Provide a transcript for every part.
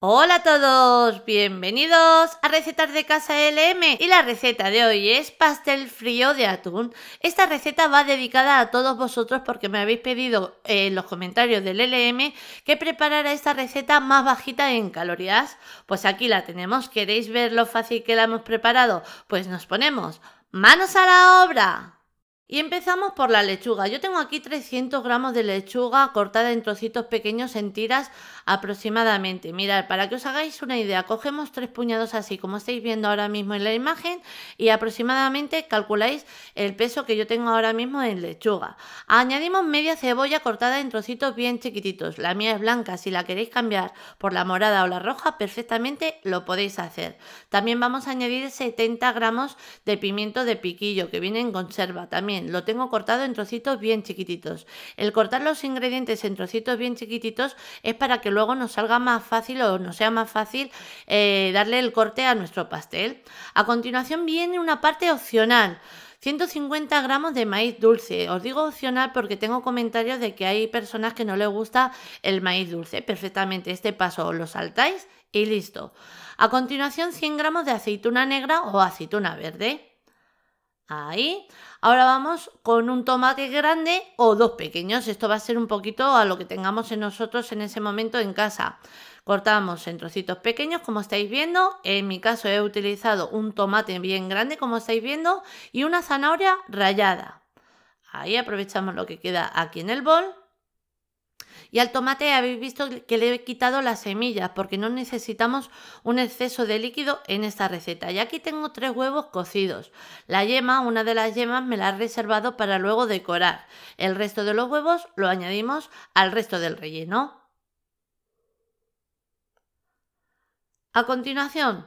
Hola a todos, bienvenidos a Recetas de Casa LM y la receta de hoy es pastel frío de atún. Esta receta va dedicada a todos vosotros porque me habéis pedido en los comentarios del LM que preparara esta receta más bajita en calorías. Pues aquí la tenemos, ¿queréis ver lo fácil que la hemos preparado? Pues nos ponemos manos a la obra. Y empezamos por la lechuga. Yo tengo aquí 300 gramos de lechuga cortada en trocitos pequeños en tiras aproximadamente. Mirad, para que os hagáis una idea, cogemos tres puñados así como estáis viendo ahora mismo en la imagen y aproximadamente calculáis el peso que yo tengo ahora mismo en lechuga. Añadimos media cebolla cortada en trocitos bien chiquititos. La mía es blanca, si la queréis cambiar por la morada o la roja, perfectamente lo podéis hacer. También vamos a añadir 70 gramos de pimiento de piquillo que viene en conserva también. Lo tengo cortado en trocitos bien chiquititos. El cortar los ingredientes en trocitos bien chiquititos es para que luego nos salga más fácil o nos sea más fácil eh, darle el corte a nuestro pastel. A continuación viene una parte opcional. 150 gramos de maíz dulce. Os digo opcional porque tengo comentarios de que hay personas que no les gusta el maíz dulce. Perfectamente, este paso lo saltáis y listo. A continuación 100 gramos de aceituna negra o aceituna verde. Ahí. Ahora vamos con un tomate grande o dos pequeños. Esto va a ser un poquito a lo que tengamos en nosotros en ese momento en casa. Cortamos en trocitos pequeños, como estáis viendo. En mi caso he utilizado un tomate bien grande, como estáis viendo, y una zanahoria rallada. Ahí aprovechamos lo que queda aquí en el bol y al tomate habéis visto que le he quitado las semillas porque no necesitamos un exceso de líquido en esta receta. Y aquí tengo tres huevos cocidos. La yema, una de las yemas me la he reservado para luego decorar. El resto de los huevos lo añadimos al resto del relleno. A continuación,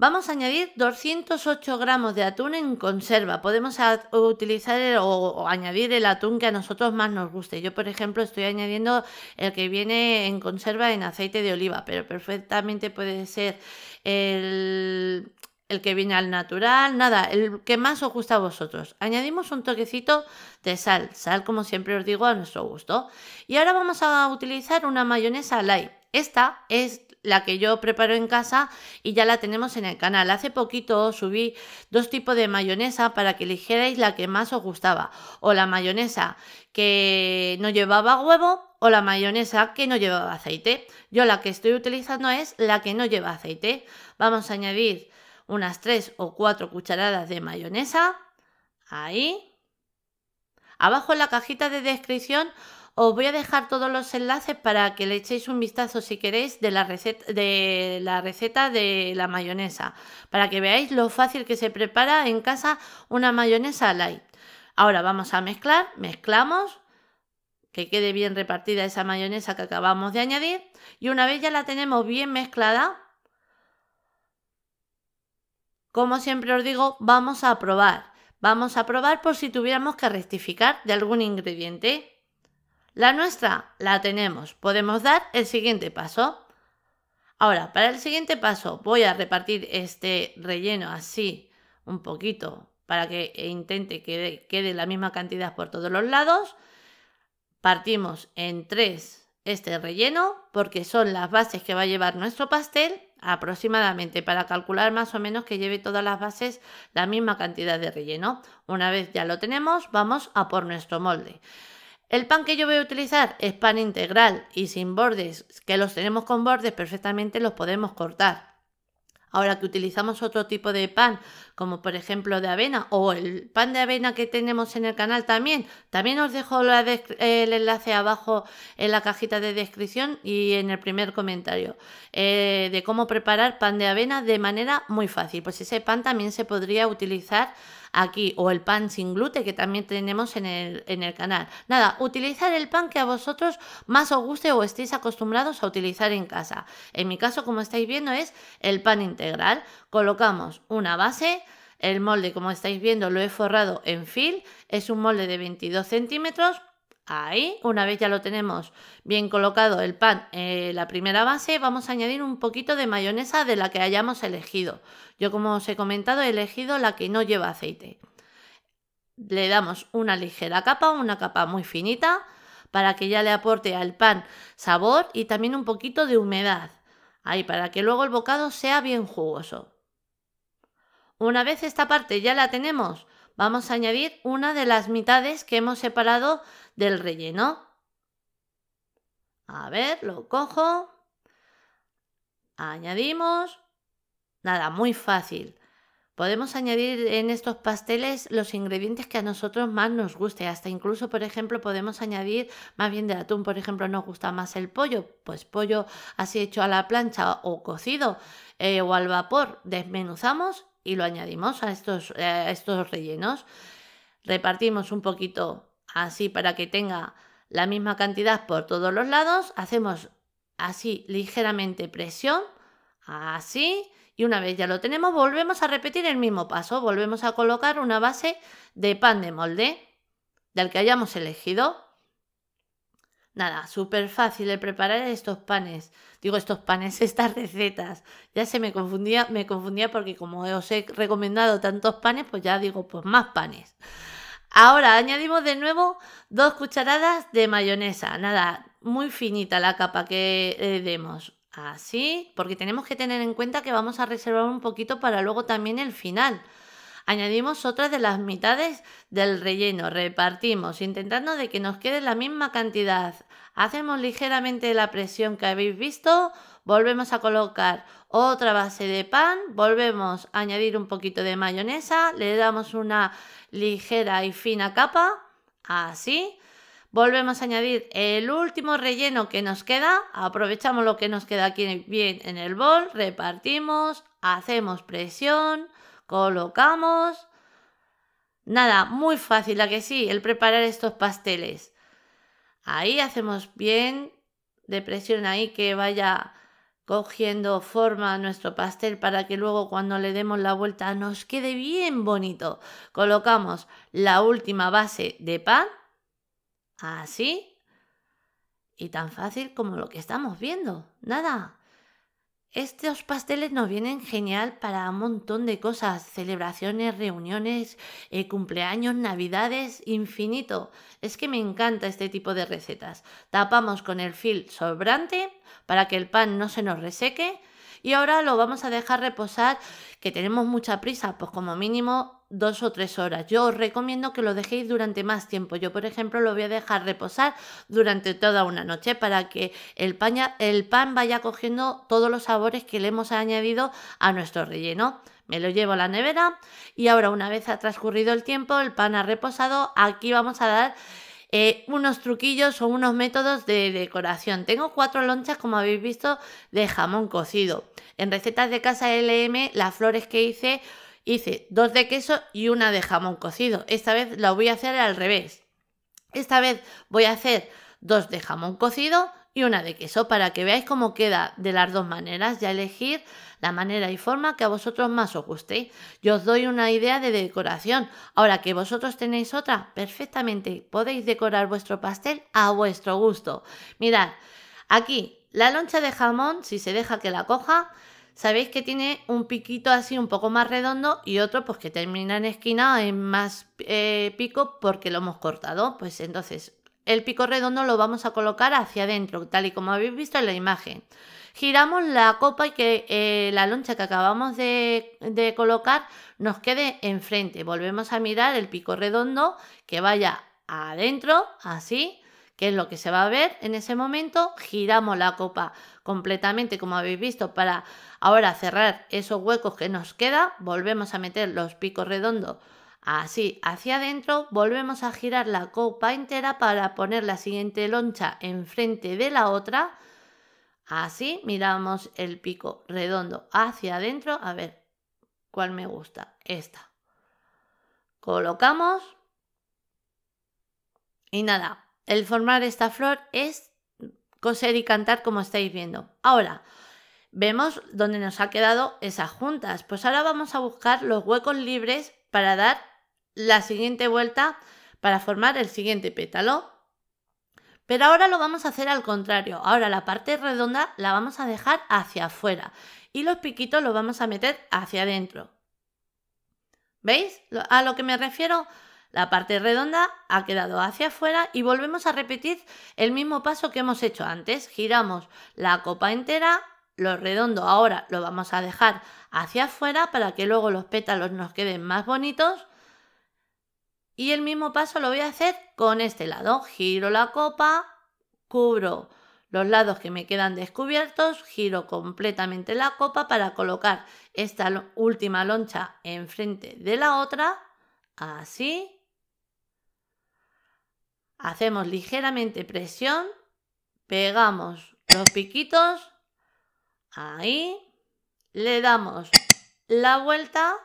Vamos a añadir 208 gramos de atún en conserva. Podemos utilizar o, añadir el atún que a nosotros más nos guste. Yo, por ejemplo, estoy añadiendo el que viene en conserva en aceite de oliva, pero perfectamente puede ser el, el que viene al natural, nada, el que más os gusta a vosotros. Añadimos un toquecito de sal, sal como siempre os digo a nuestro gusto. Y ahora vamos a utilizar una mayonesa light. Esta es la que yo preparo en casa y ya la tenemos en el canal. Hace poquito subí dos tipos de mayonesa para que eligierais la que más os gustaba. O la mayonesa que no llevaba huevo o la mayonesa que no llevaba aceite. Yo la que estoy utilizando es la que no lleva aceite. Vamos a añadir unas tres o cuatro cucharadas de mayonesa. Ahí. Abajo en la cajita de descripción os voy a dejar todos los enlaces para que le echéis un vistazo si queréis de la receta de la, receta de la mayonesa, para que veáis lo fácil que se prepara en casa una mayonesa light. Ahora vamos a mezclar, mezclamos, que quede bien repartida esa mayonesa que acabamos de añadir y una vez ya la tenemos bien mezclada, como siempre os digo, vamos a probar. Vamos a probar por si tuviéramos que rectificar de algún ingrediente. La nuestra la tenemos. Podemos dar el siguiente paso. Ahora, para el siguiente paso voy a repartir este relleno así un poquito para que intente que quede la misma cantidad por todos los lados. Partimos en tres este relleno porque son las bases que va a llevar nuestro pastel aproximadamente para calcular más o menos que lleve todas las bases la misma cantidad de relleno. Una vez ya lo tenemos, vamos a por nuestro molde. El pan que yo voy a utilizar es pan integral y sin bordes, que los tenemos con bordes perfectamente los podemos cortar. Ahora que utilizamos otro tipo de pan, como por ejemplo de avena o el pan de avena que tenemos en el canal también, también os dejo el enlace abajo en la cajita de descripción y en el primer comentario eh, de cómo preparar pan de avena de manera muy fácil. Pues ese pan también se podría utilizar aquí o el pan sin gluten que también tenemos en el, en el canal. Nada, utilizar el pan que a vosotros más os guste o estéis acostumbrados a utilizar en casa. En mi caso, como estáis viendo, es el pan integral. Colocamos una base, el molde, como estáis viendo, lo he forrado en fil, es un molde de 22 centímetros Ahí, una vez ya lo tenemos bien colocado el pan en la primera base, vamos a añadir un poquito de mayonesa de la que hayamos elegido. Yo como os he comentado he elegido la que no lleva aceite. Le damos una ligera capa, una capa muy finita, para que ya le aporte al pan sabor y también un poquito de humedad. Ahí, para que luego el bocado sea bien jugoso. Una vez esta parte ya la tenemos, vamos a añadir una de las mitades que hemos separado del relleno. A ver, lo cojo. Añadimos. Nada, muy fácil. Podemos añadir en estos pasteles los ingredientes que a nosotros más nos guste. Hasta incluso, por ejemplo, podemos añadir más bien de atún. Por ejemplo, nos gusta más el pollo. Pues pollo así hecho a la plancha o cocido eh, o al vapor. Desmenuzamos y lo añadimos a estos, eh, estos rellenos. Repartimos un poquito así para que tenga la misma cantidad por todos los lados. Hacemos así ligeramente presión, así. Y una vez ya lo tenemos, volvemos a repetir el mismo paso. Volvemos a colocar una base de pan de molde del que hayamos elegido Nada, súper fácil de preparar estos panes. Digo estos panes, estas recetas. Ya se me confundía, me confundía porque como os he recomendado tantos panes, pues ya digo, pues más panes. Ahora añadimos de nuevo dos cucharadas de mayonesa. Nada, muy finita la capa que eh, demos. Así, porque tenemos que tener en cuenta que vamos a reservar un poquito para luego también el final. Añadimos otra de las mitades del relleno, repartimos, intentando de que nos quede la misma cantidad. Hacemos ligeramente la presión que habéis visto, volvemos a colocar otra base de pan, volvemos a añadir un poquito de mayonesa, le damos una ligera y fina capa, así. Volvemos a añadir el último relleno que nos queda, aprovechamos lo que nos queda aquí bien en el bol, repartimos, hacemos presión, colocamos. Nada, muy fácil, a que sí, el preparar estos pasteles. Ahí hacemos bien de presión ahí que vaya cogiendo forma nuestro pastel para que luego cuando le demos la vuelta nos quede bien bonito. Colocamos la última base de pan, así, y tan fácil como lo que estamos viendo. Nada, estos pasteles nos vienen genial para un montón de cosas, celebraciones, reuniones, eh, cumpleaños, navidades, infinito. Es que me encanta este tipo de recetas. Tapamos con el fil sobrante para que el pan no se nos reseque y ahora lo vamos a dejar reposar que tenemos mucha prisa, pues como mínimo dos o tres horas. Yo os recomiendo que lo dejéis durante más tiempo. Yo, por ejemplo, lo voy a dejar reposar durante toda una noche para que el, el pan vaya cogiendo todos los sabores que le hemos añadido a nuestro relleno. Me lo llevo a la nevera y ahora una vez ha transcurrido el tiempo, el pan ha reposado, aquí vamos a dar eh, unos truquillos o unos métodos de decoración. Tengo cuatro lonchas, como habéis visto, de jamón cocido. En recetas de casa LM, las flores que hice Hice dos de queso y una de jamón cocido. Esta vez lo voy a hacer al revés. Esta vez voy a hacer dos de jamón cocido y una de queso para que veáis cómo queda de las dos maneras. Ya elegir la manera y forma que a vosotros más os guste. Yo os doy una idea de decoración. Ahora que vosotros tenéis otra, perfectamente podéis decorar vuestro pastel a vuestro gusto. Mirad, aquí la loncha de jamón, si se deja que la coja, Sabéis que tiene un piquito así un poco más redondo y otro pues que termina en esquina en más eh, pico porque lo hemos cortado. Pues entonces el pico redondo lo vamos a colocar hacia adentro, tal y como habéis visto en la imagen. Giramos la copa y que eh, la loncha que acabamos de colocar nos quede enfrente. Volvemos a mirar el pico redondo que vaya adentro, así, ¿Qué es lo que se va a ver en ese momento? Giramos la copa completamente, como habéis visto, para ahora cerrar esos huecos que nos queda. Volvemos a meter los picos redondos Así, hacia adentro, volvemos a girar la copa entera para poner la siguiente loncha enfrente de la otra. Así, miramos el pico redondo hacia adentro. A ver, ¿cuál me gusta? Esta. Colocamos. Y nada, el formar esta flor es coser y cantar como estáis viendo. Ahora, vemos dónde nos ha quedado esas juntas. Pues ahora vamos a buscar los huecos libres para dar la siguiente vuelta para formar el siguiente pétalo. Pero ahora lo vamos a hacer al contrario. Ahora la parte redonda la vamos a dejar hacia afuera y los piquitos los vamos a meter hacia adentro. ¿Veis a lo que me refiero? La parte redonda ha quedado hacia afuera y volvemos a repetir el mismo paso que hemos hecho antes. Giramos la copa entera, lo redondo ahora lo vamos a dejar hacia afuera para que luego los pétalos nos queden más bonitos. Y el mismo paso lo voy a hacer con este lado. Giro la copa, cubro los lados que me quedan descubiertos, giro completamente la copa para colocar esta última loncha enfrente de la otra, así, hacemos ligeramente presión, pegamos los piquitos, ahí, le damos la vuelta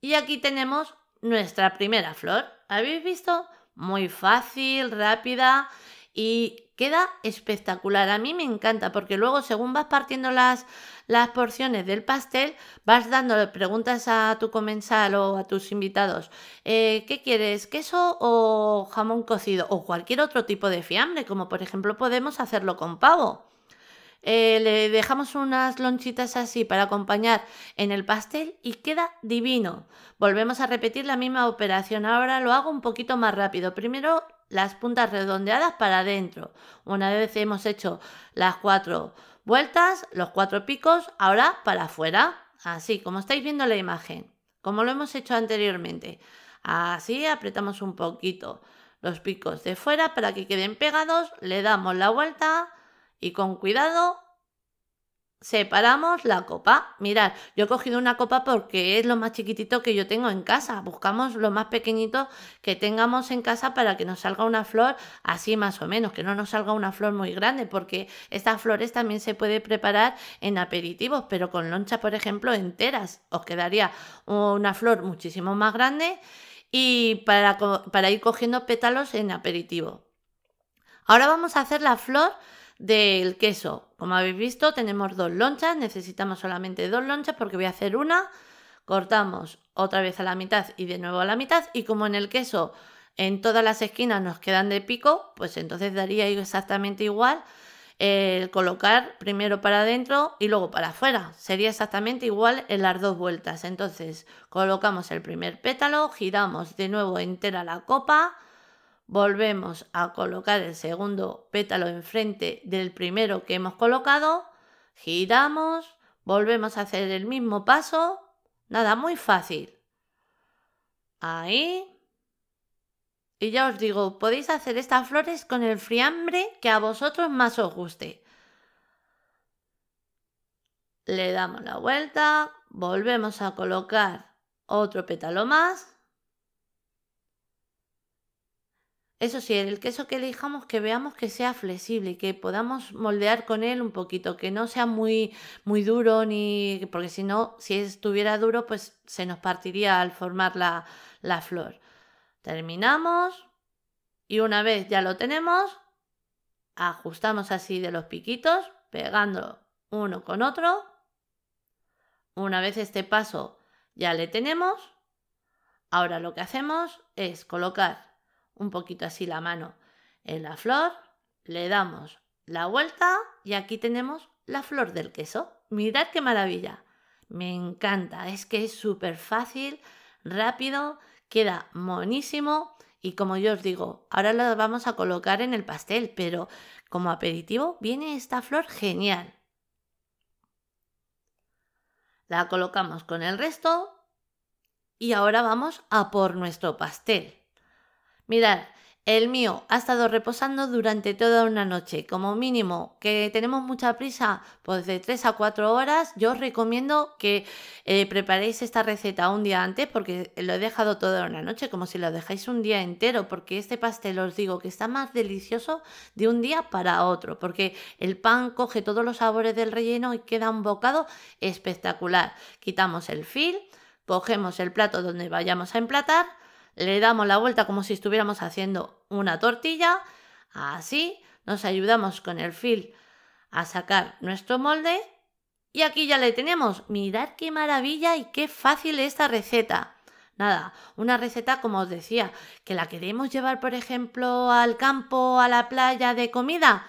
y aquí tenemos nuestra primera flor. ¿Habéis visto? Muy fácil, rápida y Queda espectacular. A mí me encanta porque luego según vas partiendo las, las porciones del pastel, vas dando preguntas a tu comensal o a tus invitados. Eh, ¿Qué quieres? ¿Queso o jamón cocido? O cualquier otro tipo de fiambre, como por ejemplo podemos hacerlo con pavo. Eh, le dejamos unas lonchitas así para acompañar en el pastel y queda divino. Volvemos a repetir la misma operación. Ahora lo hago un poquito más rápido. Primero las puntas redondeadas para adentro. Una vez hemos hecho las cuatro vueltas, los cuatro picos, ahora para afuera, así como estáis viendo la imagen, como lo hemos hecho anteriormente. Así apretamos un poquito los picos de fuera para que queden pegados, le damos la vuelta y con cuidado Separamos la copa. Mirad, yo he cogido una copa porque es lo más chiquitito que yo tengo en casa. Buscamos lo más pequeñito que tengamos en casa para que nos salga una flor así más o menos, que no nos salga una flor muy grande, porque estas flores también se puede preparar en aperitivos, pero con lonchas por ejemplo, enteras. Os quedaría una flor muchísimo más grande y para, para ir cogiendo pétalos en aperitivo. Ahora vamos a hacer la flor del queso. Como habéis visto, tenemos dos lonchas, necesitamos solamente dos lonchas porque voy a hacer una. Cortamos otra vez a la mitad y de nuevo a la mitad. Y como en el queso en todas las esquinas nos quedan de pico, pues entonces daría exactamente igual el eh, colocar primero para adentro y luego para afuera. Sería exactamente igual en las dos vueltas. Entonces colocamos el primer pétalo, giramos de nuevo entera la copa volvemos a colocar el segundo pétalo enfrente del primero que hemos colocado, giramos, volvemos a hacer el mismo paso, nada, muy fácil. Ahí. Y ya os digo, podéis hacer estas flores con el friambre que a vosotros más os guste. Le damos la vuelta, volvemos a colocar otro pétalo más Eso sí, el queso que elijamos que veamos que sea flexible, Y que podamos moldear con él un poquito, que no sea muy, muy duro, ni porque si no, si estuviera duro, pues se nos partiría al formar la flor. Terminamos y una vez ya lo tenemos, ajustamos así de los piquitos, pegando uno con otro. Una vez este paso ya le tenemos, ahora lo que hacemos es colocar un poquito así la mano en la flor, le damos la vuelta y aquí tenemos la flor del queso. Mirad qué maravilla. Me encanta, es que es súper fácil, rápido, queda monísimo y como yo os digo, ahora lo vamos a colocar en el pastel, pero como aperitivo viene esta flor genial. La colocamos con el resto y ahora vamos a por nuestro pastel. Mirad, el mío ha estado reposando durante toda una noche. Como mínimo, que tenemos mucha prisa, pues de 3 a 4 horas, yo os recomiendo que eh, preparéis esta receta un día antes porque lo he dejado toda una noche, como si lo dejáis un día entero, porque este pastel os digo que está más delicioso de un día para otro, porque el pan coge todos los sabores del relleno y queda un bocado espectacular. Quitamos el fil, cogemos el plato donde vayamos a emplatar, le damos la vuelta como si estuviéramos haciendo una tortilla, así nos ayudamos con el fil a sacar nuestro molde y aquí ya le tenemos. Mirad qué maravilla y qué fácil esta receta. Nada, una receta como os decía, que la queremos llevar por ejemplo al campo, a la playa de comida,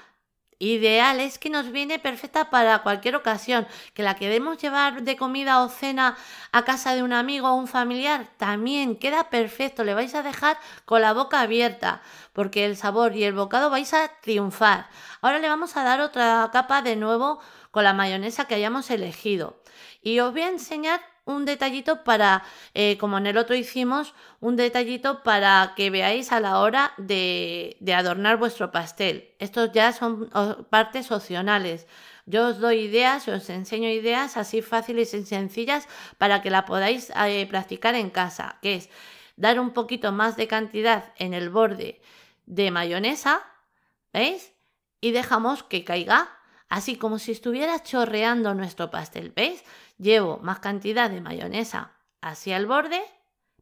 ideal, es que nos viene perfecta para cualquier ocasión, que la queremos llevar de comida o cena a casa de un amigo o un familiar, también queda perfecto, le vais a dejar con la boca abierta, porque el sabor y el bocado vais a triunfar. Ahora le vamos a dar otra capa de nuevo con la mayonesa que hayamos elegido y os voy a enseñar un detallito para, eh, como en el otro hicimos, un detallito para que veáis a la hora de, adornar vuestro pastel. Estos ya son partes opcionales. Yo os doy ideas, os enseño ideas así fáciles y sencillas para que la podáis eh, practicar en casa, que es dar un poquito más de cantidad en el borde de mayonesa, ¿veis? Y dejamos que caiga Así como si estuviera chorreando nuestro pastel. ¿Veis? Llevo más cantidad de mayonesa hacia el borde,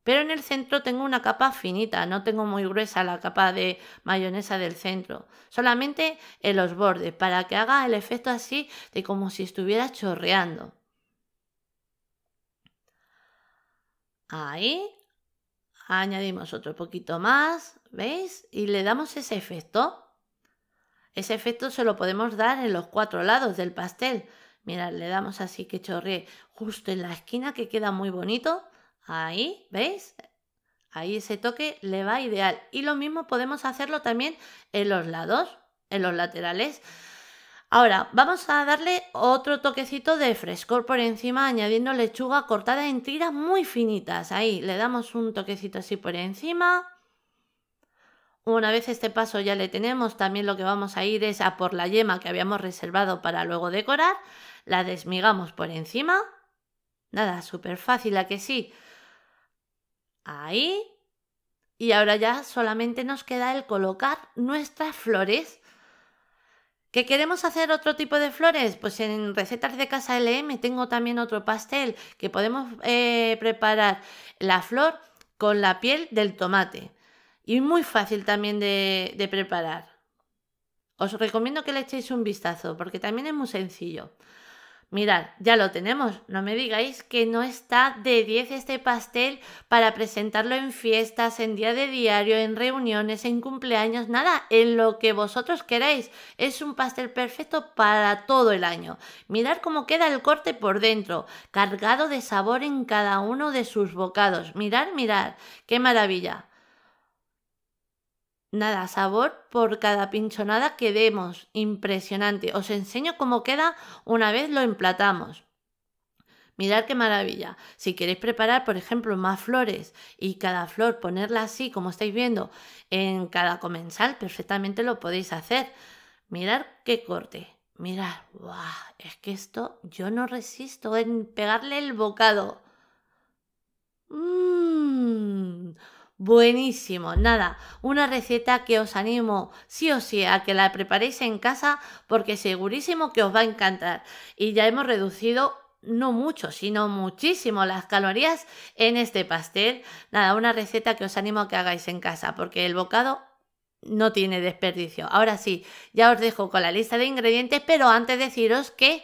pero en el centro tengo una capa finita, no tengo muy gruesa la capa de mayonesa del centro, solamente en los bordes, para que haga el efecto así de como si estuviera chorreando. Ahí, añadimos otro poquito más, ¿veis? Y le damos ese efecto. Ese efecto se lo podemos dar en los cuatro lados del pastel. Mirad, le damos así que chorree justo en la esquina que queda muy bonito. Ahí, ¿veis? Ahí ese toque le va ideal. Y lo mismo podemos hacerlo también en los lados, en los laterales. Ahora, vamos a darle otro toquecito de frescor por encima, añadiendo lechuga cortada en tiras muy finitas. Ahí, le damos un toquecito así por encima. Una vez este paso ya le tenemos, también lo que vamos a ir es a por la yema que habíamos reservado para luego decorar. La desmigamos por encima. Nada, súper fácil, ¿a que sí? Ahí. Y ahora ya solamente nos queda el colocar nuestras flores. ¿Qué queremos hacer otro tipo de flores? Pues en Recetas de Casa LM tengo también otro pastel que podemos eh, preparar la flor con la piel del tomate y muy fácil también de, preparar. Os recomiendo que le echéis un vistazo porque también es muy sencillo. Mirad, ya lo tenemos. No me digáis que no está de 10 este pastel para presentarlo en fiestas, en día de diario, en reuniones, en cumpleaños, nada, en lo que vosotros queráis. Es un pastel perfecto para todo el año. Mirad cómo queda el corte por dentro, cargado de sabor en cada uno de sus bocados. Mirad, mirad, qué maravilla nada, sabor por cada pinchonada que demos. Impresionante. Os enseño cómo queda una vez lo emplatamos. Mirad qué maravilla. Si queréis preparar, por ejemplo, más flores y cada flor ponerla así, como estáis viendo, en cada comensal, perfectamente lo podéis hacer. Mirad qué corte. Mirad, es que esto yo no resisto en pegarle el bocado. Mmm. Buenísimo, nada, una receta que os animo sí o sí a que la preparéis en casa porque segurísimo que os va a encantar. Y ya hemos reducido no mucho, sino muchísimo las calorías en este pastel. Nada, una receta que os animo a que hagáis en casa porque el bocado no tiene desperdicio. Ahora sí, ya os dejo con la lista de ingredientes, pero antes deciros que